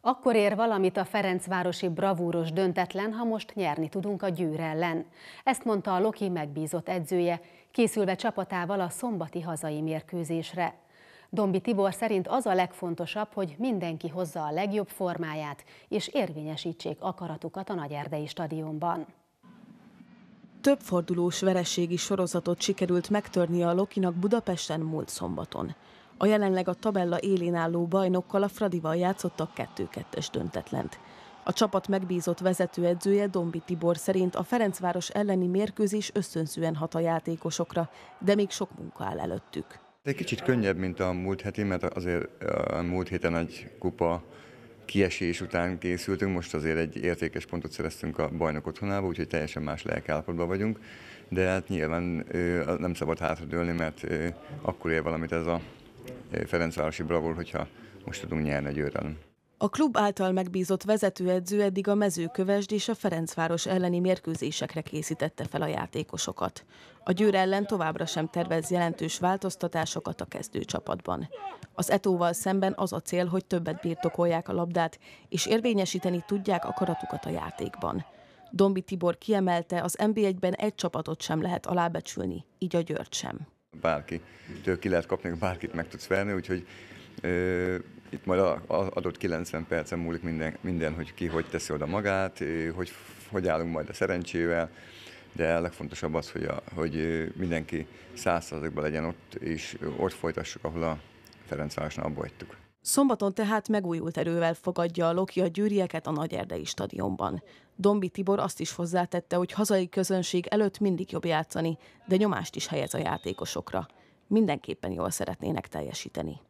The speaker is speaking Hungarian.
Akkor ér valamit a Ferencvárosi bravúros döntetlen, ha most nyerni tudunk a győr ellen. Ezt mondta a Loki megbízott edzője, készülve csapatával a szombati hazai mérkőzésre. Dombi Tibor szerint az a legfontosabb, hogy mindenki hozza a legjobb formáját, és érvényesítsék akaratukat a Nagyerdei stadionban. Több fordulós vereségi sorozatot sikerült megtörni a Lokinak Budapesten múlt szombaton. A jelenleg a tabella élén álló bajnokkal a Fradival játszottak 2-2-es döntetlent. A csapat megbízott vezetőedzője Dombi Tibor szerint a Ferencváros elleni mérkőzés összönszűen hat a játékosokra, de még sok munka áll előttük. Egy kicsit könnyebb, mint a múlt heti, mert azért a múlt héten egy kupa kiesés után készültünk, most azért egy értékes pontot szereztünk a bajnok otthonába, úgyhogy teljesen más lelkállapotban vagyunk, de hát nyilván nem szabad hátradőlni, mert akkor ér valamit ez a Ferencvárosi bravúr, hogyha most tudunk nyerni egy győrelem. A klub által megbízott vezetőedző eddig a mezőkövesd és a Ferencváros elleni mérkőzésekre készítette fel a játékosokat. A Győr ellen továbbra sem tervez jelentős változtatásokat a kezdőcsapatban. Az etóval szemben az a cél, hogy többet birtokolják a labdát, és érvényesíteni tudják akaratukat a játékban. Dombi Tibor kiemelte, az NB1-ben egy csapatot sem lehet alábecsülni, így a Győrt sem bárki től ki lehet kapni, bárkit meg tudsz venni, úgyhogy ö, itt majd a, a, adott 90 percen múlik minden, minden, hogy ki hogy teszi oda magát, hogy hogy állunk majd a szerencsével, de a legfontosabb az, hogy, a, hogy mindenki százszázalékban legyen ott, és ott folytassuk, ahol a Ferencvárosnál abba hagytuk. Szombaton tehát megújult erővel fogadja a Loki a gyűrieket a Erdei stadionban. Dombi Tibor azt is hozzátette, hogy hazai közönség előtt mindig jobb játszani, de nyomást is helyez a játékosokra. Mindenképpen jól szeretnének teljesíteni.